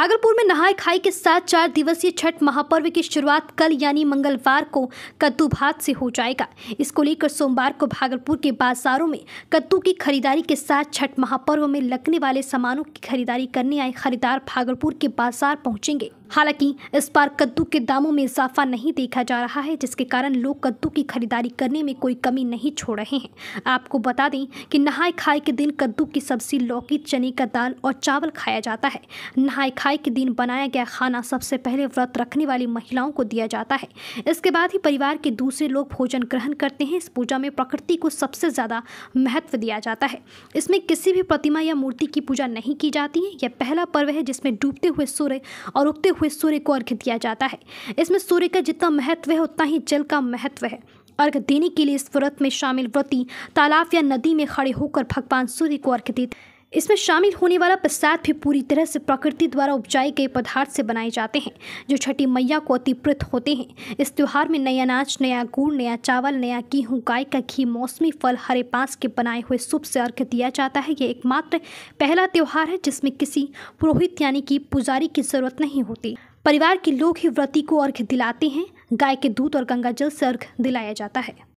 भागलपुर में नहाय खाई के साथ चार दिवसीय छठ महापर्व की शुरुआत कल यानी मंगलवार को कद्दू भात से हो जाएगा इसको लेकर सोमवार को भागलपुर के बाजारों में कद्दू की खरीदारी के साथ छठ महापर्व में लगने वाले सामानों की खरीदारी करने आए खरीदार भागलपुर के बाजार पहुंचेंगे हालांकि इस बार कद्दू के दामों में इजाफा नहीं देखा जा रहा है जिसके कारण लोग कद्दू की खरीदारी करने में कोई कमी नहीं छोड़ रहे हैं आपको बता दें कि नहाय खाए के दिन कद्दू की सब्जी लौकी चने का दाल और चावल खाया जाता है नहाय खाए के दिन बनाया गया खाना सबसे पहले व्रत रखने वाली महिलाओं को दिया जाता है इसके बाद ही परिवार के दूसरे लोग भोजन ग्रहण करते हैं इस पूजा में प्रकृति को सबसे ज़्यादा महत्व दिया जाता है इसमें किसी भी प्रतिमा या मूर्ति की पूजा नहीं की जाती है यह पहला पर्व है जिसमें डूबते हुए सूर्य और उगते हुए हुए सूर्य को अर्घ्य दिया जाता है इसमें सूर्य का जितना महत्व है उतना ही जल का महत्व है अर्घ देने के लिए इस व्रत में शामिल व्रती तालाब या नदी में खड़े होकर भगवान सूर्य को अर्घ्य देते इसमें शामिल होने वाला प्रसाद भी पूरी तरह से प्रकृति द्वारा उपजाए गए पदार्थ से बनाए जाते हैं जो छठी मैया को अतिप्रत होते हैं इस त्यौहार में नया अनाज नया गुड़ नया चावल नया गेहूँ गाय का घी मौसमी फल हरे पास के बनाए हुए सूप से अर्घ दिया जाता है ये एकमात्र पहला त्यौहार है जिसमें किसी पुरोहित यानी कि पुजारी की जरूरत नहीं होती परिवार के लोग ही व्रती को अर्घ दिलाते हैं गाय के दूध और गंगा से अर्घ दिलाया जाता है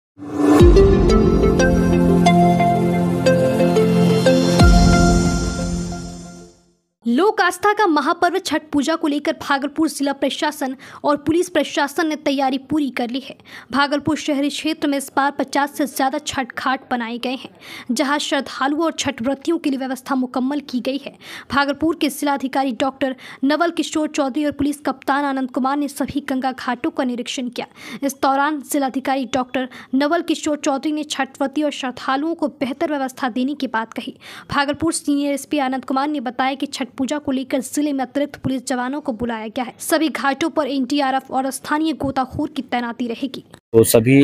लोक आस्था का महापर्व छठ पूजा को लेकर भागलपुर जिला प्रशासन और पुलिस प्रशासन ने तैयारी पूरी कर ली है भागलपुर शहरी क्षेत्र में इस बार 50 से ज़्यादा छठ घाट बनाए गए हैं जहां श्रद्धालुओं और छठ व्रतियों के लिए व्यवस्था मुकम्मल की गई है भागलपुर के जिलाधिकारी डॉक्टर नवल किशोर चौधरी और पुलिस कप्तान आनंद कुमार ने सभी गंगा घाटों का निरीक्षण किया इस दौरान जिलाधिकारी डॉक्टर नवल किशोर चौधरी ने छठ व्रती और श्रद्धालुओं को बेहतर व्यवस्था देने की बात कही भागलपुर सीनियर एस आनंद कुमार ने बताया कि छठ छठ पूजा को लेकर जिले में अतिरिक्त पुलिस जवानों को बुलाया गया है सभी घाटों पर एनडीआरएफ और स्थानीय गोताखोर की तैनाती रहेगी तो सभी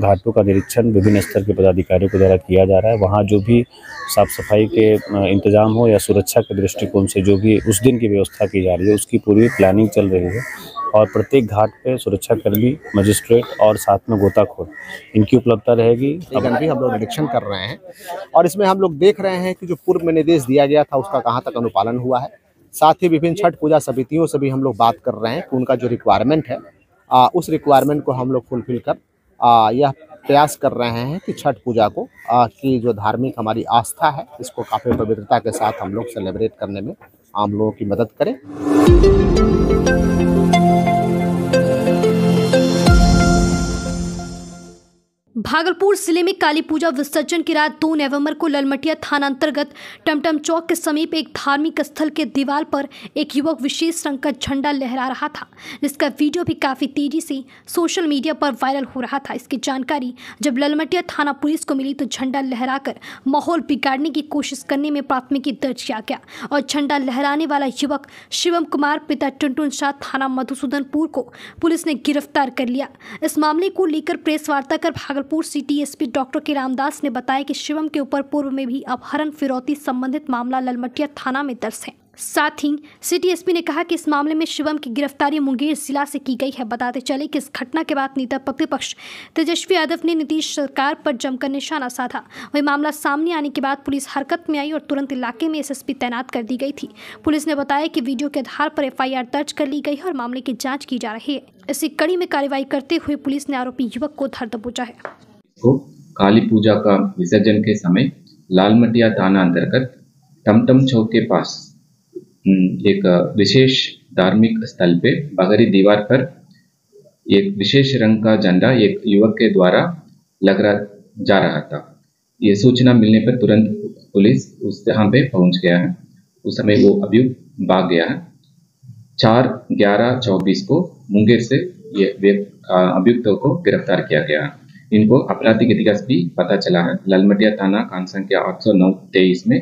घाटों का निरीक्षण विभिन्न स्तर के पदाधिकारियों के द्वारा किया जा रहा है वहाँ जो भी साफ सफाई के इंतजाम हो या सुरक्षा के दृष्टिकोण से जो भी उस दिन की व्यवस्था की जा रही है उसकी पूरी प्लानिंग चल रही है और प्रत्येक घाट पे सुरक्षा कर्मी मजिस्ट्रेट और साथ में गोताखोर इनकी उपलब्धता रहेगी भी हम लोग निरीक्षण कर रहे हैं और इसमें हम लोग देख रहे हैं कि जो पूर्व में निर्देश दिया गया था उसका कहाँ तक अनुपालन हुआ है साथ ही विभिन्न छठ पूजा समितियों से भी हम लोग बात कर रहे हैं कि उनका जो रिक्वायरमेंट है आ, उस रिक्वायरमेंट को हम लोग फुलफिल कर आ, यह प्रयास कर रहे हैं कि छठ पूजा को आ, की जो धार्मिक हमारी आस्था है इसको काफ़ी पवित्रता के साथ हम लोग सेलिब्रेट करने में आम लोगों की मदद करें भागलपुर जिले में काली पूजा विसर्जन की रात 2 नवंबर को ललमटिया थाना अंतर्गत टमटम चौक के समीप एक धार्मिक स्थल के दीवार पर एक युवक विशेष रंग का झंडा लहरा रहा था जिसका वीडियो भी काफ़ी तेजी से सोशल मीडिया पर वायरल हो रहा था इसकी जानकारी जब ललमटिया थाना पुलिस को मिली तो झंडा लहराकर माहौल बिगाड़ने की कोशिश करने में प्राथमिकी दर्ज किया गया और झंडा लहराने वाला युवक शिवम कुमार पिता टुनटुन शाह थाना मधुसूदनपुर को पुलिस ने गिरफ्तार कर लिया इस मामले को लेकर प्रेस वार्ता कर Bhagalpur Sehore city SP doctor K Ramdas ने बताया कि शिवम के ऊपर पूर्व में भी अपहरण फिरौती संबंधित मामला ललमटिया थाना में दर्ज है साथ ही सिटी एसपी ने कहा कि इस मामले में शिवम की गिरफ्तारी मुंगेर जिला से की गई है बताते चले कि इस घटना के बाद नेता प्रतिपक्ष तेजस्वी यादव ने नीतीश सरकार पर जमकर निशाना साधा वही मामला सामने आने के बाद पुलिस हरकत में आई और तुरंत इलाके में एसएसपी तैनात कर दी गई थी पुलिस ने बताया कि वीडियो के आधार पर एफ दर्ज कर ली गई है और मामले की जाँच की जा रही है इसी कड़ी में कार्रवाई करते हुए पुलिस ने आरोपी युवक को धर दबोचा है को काली पूजा का विसर्जन के समय लालमटिया थाना अंतर्गत टमटम चौक के पास हम्म, एक विशेष धार्मिक स्थल पे बगरी दीवार पर एक विशेष रंग का झंडा एक युवक के द्वारा लग रहा जा रहा था ये सूचना मिलने पर तुरंत पुलिस उस जहाँ पे पहुंच गया है उस समय वो अभियुक्त भाग गया है चार ग्यारह चौबीस को मुंगेर से ये अभियुक्त को गिरफ्तार किया गया है इनको आपराधिक इतिहास भी पता चला है लालमटिया थाना कांड संख्या आठ सौ नौ तेईस में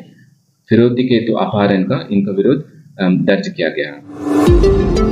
फिरोधी के तो अपहरण का इनका विरोध दर्ज किया गया है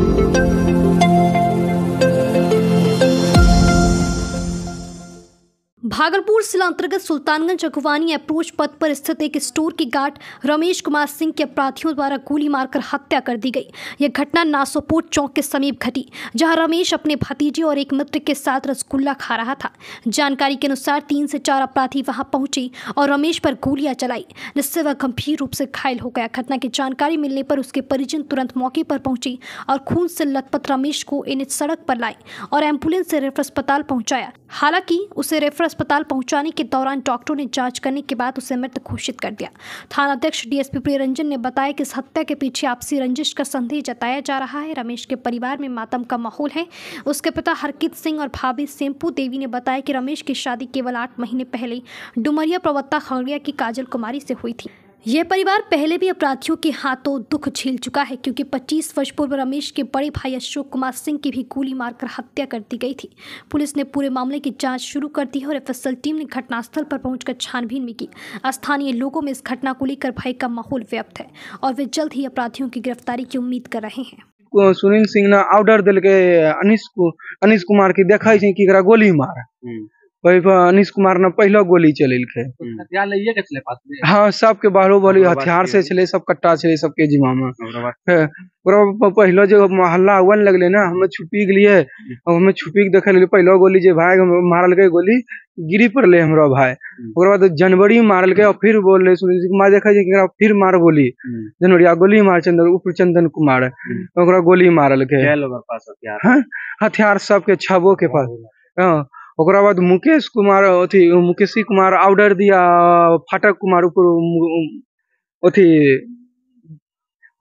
भागलपुर जिला अंतर्गत सुल्तानगंज अगवानी अप्रोच पथ पर स्थित एक स्टोर के गार्ड रमेश कुमार सिंह के अपराधियों द्वारा गोली मारकर हत्या कर दी गई यह घटना नासोपोट चौक के समीप घटी जहां रमेश अपने भतीजे और एक मित्र के साथ रसगुल्ला खा रहा था जानकारी के अनुसार तीन से चार अपराधी वहां पहुंचे और रमेश पर गोलियां चलाई जिससे वह गंभीर रूप से घायल हो गया घटना की जानकारी मिलने पर उसके परिजन तुरंत मौके पर पहुंचे और खून से लथपथ रमेश को इन सड़क पर लाए और एम्बुलेंस से रेफर अस्पताल पहुंचाया हालांकि उसे रेफर अस्पताल अस्पताल पहुंचाने के दौरान डॉक्टरों ने जांच करने के बाद उसे मृत घोषित कर दिया थाना अध्यक्ष डीएसपी प्रियरंजन ने बताया कि इस हत्या के पीछे आपसी रंजिश का संदेह जताया जा रहा है रमेश के परिवार में मातम का माहौल है उसके पिता हरकित सिंह और भाभी सेम्पू देवी ने बताया कि रमेश की शादी केवल आठ महीने पहले डुमरिया प्रवक्ता खगड़िया की काजल कुमारी से हुई थी यह परिवार पहले भी अपराधियों के हाथों दुख झेल चुका है क्योंकि 25 वर्ष पूर्व रमेश के बड़े भाई अशोक कुमार सिंह की भी गोली मारकर हत्या कर दी गई थी पुलिस ने पूरे मामले की जांच शुरू कर दी है और एफएसएल टीम ने घटनास्थल पर पहुंचकर छानबीन भी की स्थानीय लोगों में इस घटना को लेकर भय का माहौल व्याप्त है और वे जल्द ही अपराधियों की गिरफ्तारी की उम्मीद कर रहे हैं सुनील सिंह ने ऑर्डर दिल के अनिश कुमार की देखा की गोली मार हम्म। तो अनिश कुमार ने पहले गोली चलेलकै हम्म। हाँ सबके बाहरो बोली हथियार से छले सब कट्टा छले सबके जिमा में हाँ, पहले जो मोहल्ला हुआ अवन लगले ना हमें छुपी गेलिए हम्म। हमें छुपी के देखे लगलिए पहलो गोली भाई मारल के गोली गिरी पड़ले हमारा भाई हम्म। ओकरा बाद जनवरी मारलकै और फिर बोल रहे सुनील कुमार देखे फिर मार गोली जनवरी आ गोली मार चंदन उप चंदन कुमार ओकरा गोली के हाँ, हथियार सबके छबो के पास ओकरा बाद मुकेश कुमार अथी मुकेशी कुमार ऑर्डर दिया फाटक कुमार ऊपर अथी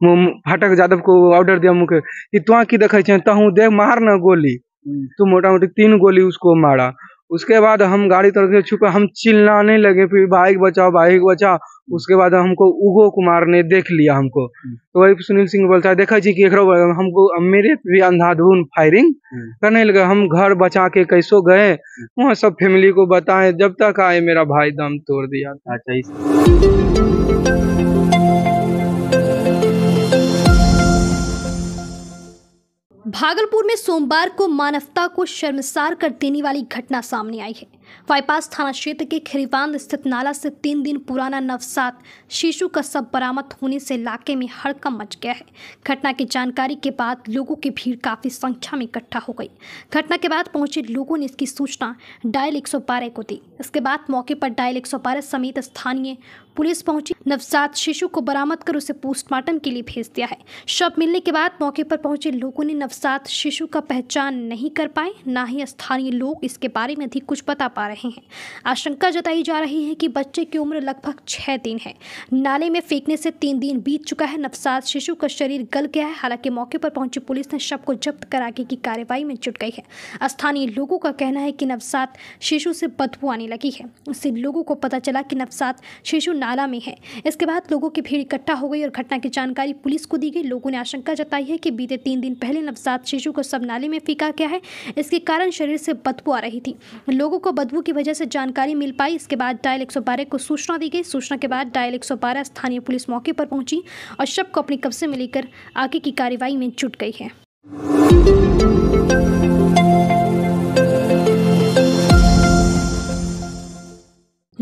फाटक यादव को ऑर्डर दिया मुकेश कि तुआ की देखे तहु दे मार ना गोली हम्म। तू मोटा मोटी तीन गोली उसको मारा उसके बाद हम गाड़ी तरफ से छुपे हम चिल्लाने लगे फिर बाइक बचाओ बाइक बचाओ उसके बाद हमको उगो कुमार ने देख लिया हमको हम्म। तो वही सुनील सिंह बोलता है देखा जी कि हमको मेरे भी अंधाधुन फायरिंग हम्म। करने लगे हम घर बचा के कैसो गए हम्म। वहाँ सब फैमिली को बताए जब तक आए मेरा भाई दम तोड़ दिया था अच्छा भागलपुर में सोमवार को मानवता को शर्मसार कर देने वाली घटना सामने आई है वाईपास थाना क्षेत्र के खिरीवान स्थित नाला से तीन दिन पुराना नवसात शिशु का सब बरामद होने से इलाके में हड़कम मच गया है घटना की जानकारी के बाद लोगों की भीड़ काफ़ी संख्या में इकट्ठा हो गई घटना के बाद पहुंचे लोगों ने इसकी सूचना डायल एक को दी इसके बाद मौके पर डायल एक समेत स्थानीय पुलिस पहुंची नवजात शिशु को बरामद कर उसे पोस्टमार्टम के लिए भेज दिया है शव मिलने के बाद मौके पर पहुंचे लोगों ने नवजात शिशु का पहचान नहीं कर पाए ना ही स्थानीय लोग इसके बारे में अधिक कुछ बता पाए पा रहे हैं आशंका जताई जा रही है कि बच्चे की उम्र लगभग छः दिन है नाले में फेंकने से तीन दिन बीत चुका है नवसात शिशु का शरीर गल गया है हालांकि मौके पर पहुंची पुलिस ने शव को जब्त कर आगे की कार्रवाई में जुट गई है स्थानीय लोगों का कहना है कि नवसात शिशु से बदबू आने लगी है उससे लोगों को पता चला कि नवसात शिशु नाला में है इसके बाद लोगों की भीड़ इकट्ठा हो गई और घटना की जानकारी पुलिस को दी गई लोगों ने आशंका जताई है कि बीते तीन दिन पहले नवजात शिशु को सब नाले में फेंका गया है इसके कारण शरीर से बदबू आ रही थी लोगों को बदबू बदबू की वजह से जानकारी मिल पाई इसके बाद डायल 112 को सूचना दी गई सूचना के बाद डायल 112 स्थानीय पुलिस मौके पर पहुंची और शव को अपने कब्जे में लेकर आगे की कार्रवाई में जुट गई है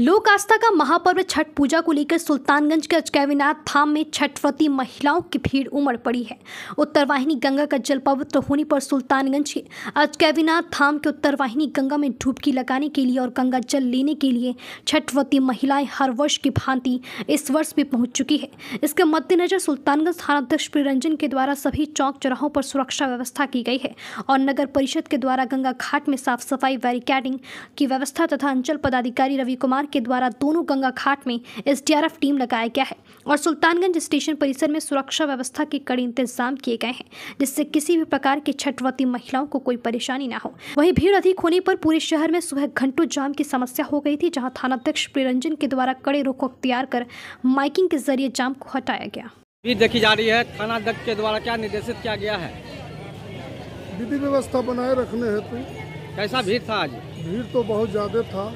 लोक आस्था का महापर्व छठ पूजा को लेकर सुल्तानगंज के अचकैविनाथ धाम में छठ व्रती महिलाओं की भीड़ उमड़ पड़ी है उत्तरवाहिनी गंगा का जल पवित्र तो होने पर सुल्तानगंज के अचकैविनाथ धाम के उत्तरवाहिनी गंगा में डुबकी लगाने के लिए और गंगा जल लेने के लिए छठ व्रती महिलाएं हर वर्ष की भांति इस वर्ष भी पहुंच चुकी है इसके मद्देनजर सुल्तानगंज थानाध्यक्ष प्रियरंजन के द्वारा सभी चौक चौराहों पर सुरक्षा व्यवस्था की गई है और नगर परिषद के द्वारा गंगा घाट में साफ सफाई बैरिकेडिंग की व्यवस्था तथा अंचल पदाधिकारी रवि कुमार के द्वारा दोनों गंगा घाट में एस टीम लगाया गया है और सुल्तानगंज स्टेशन परिसर में सुरक्षा व्यवस्था के कड़े इंतजाम किए गए हैं जिससे किसी भी प्रकार की छठवती महिलाओं को कोई परेशानी ना हो वहीं भीड़ अधिक होने पर पूरे शहर में सुबह घंटों जाम की समस्या हो गई थी थाना थानाध्यक्ष प्रिरंजन के द्वारा कड़े रोको अख्तियार कर माइकिंग के जरिए जाम को हटाया गया देखी जा रही है थाना अध्यक्ष के द्वारा क्या निर्देशित किया गया है विधि व्यवस्था बनाए रखने हेतु कैसा भीड़ था आज भीड़ तो बहुत ज्यादा था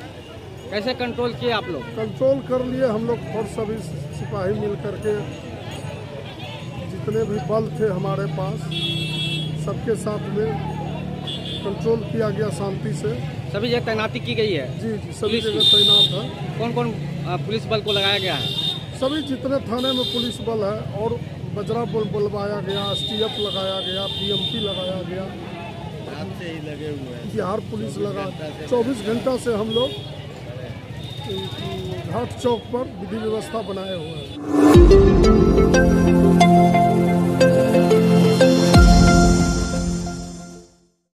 कैसे कंट्रोल किए आप लोग कंट्रोल कर लिए हम लोग और सभी सिपाही मिल करके जितने भी बल थे हमारे पास सबके साथ में कंट्रोल किया गया शांति से सभी जगह तैनाती की गई है जी जी सभी जगह तैनात है कौन कौन पुलिस बल को लगाया गया है सभी जितने थाने में पुलिस बल है और बजरा बल बुलवाया गया एस लगाया गया पीएमपी लगाया गया ही लगे हुए हैं बिहार पुलिस लगा चौबीस घंटा से हम लोग घाट चौक पर विधि व्यवस्था बनाया हुआ है